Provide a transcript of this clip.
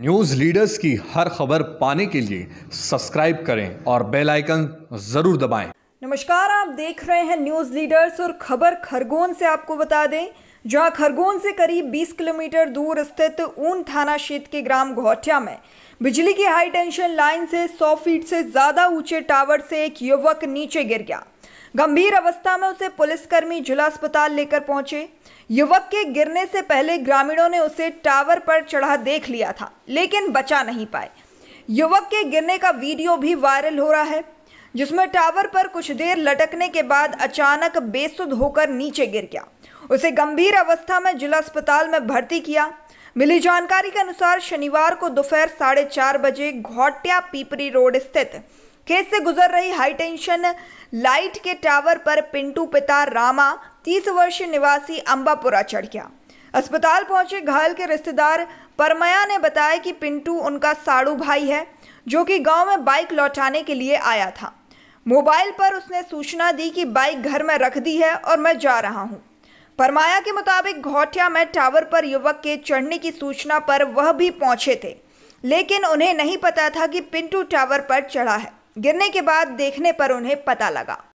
News leaders की हर खबर पाने के लिए सब्सक्राइब करें और बेल आइकन ज़रूर दबाएं। नमस्कार आप देख रहे हैं न्यूज़ लीडर्स और खबर खरगोन से आपको बता दें जहां खरगोन से करीब 20 किलोमीटर दूर स्थित ऊन थाना क्षेत्र के ग्राम घोटिया में बिजली की हाई टेंशन लाइन से 100 फीट से ज़्यादा ऊंचे टावर से एक युवक नीचे गिर गया गंभीर अवस्था में उसे पुलिसकर्मी जिला अस्पताल लेकर पहुंचे युवक के गिरने से पहले ग्रामीणों ने उसे टावर पर चढ़ा देख लिया था लेकिन बचा नहीं पाए युवक के गिरने का वीडियो भी वायरल हो रहा है जिसमें टावर पर कुछ देर लटकने के बाद अचानक बेसुध होकर नीचे गिर गया उसे गंभीर अवस्था में जिला अस्पताल में भर्ती किया मिली जानकारी के अनुसार शनिवार को दोपहर साढ़े चार बजे घोटिया पीपरी रोड स्थित खेत से गुजर रही हाई टेंशन लाइट के टावर पर पिंटू पिता रामा तीस वर्षीय निवासी अंबापुरा चढ़ गया अस्पताल पहुंचे घायल के रिश्तेदार परमया ने बताया कि पिंटू उनका साड़ू भाई है जो कि गांव में बाइक लौटाने के लिए आया था मोबाइल पर उसने सूचना दी कि बाइक घर में रख दी है और मैं जा रहा हूँ परमाया के मुताबिक घोटिया में टावर पर युवक के चढ़ने की सूचना पर वह भी पहुंचे थे लेकिन उन्हें नहीं पता था कि पिंटू टावर पर चढ़ा है गिरने के बाद देखने पर उन्हें पता लगा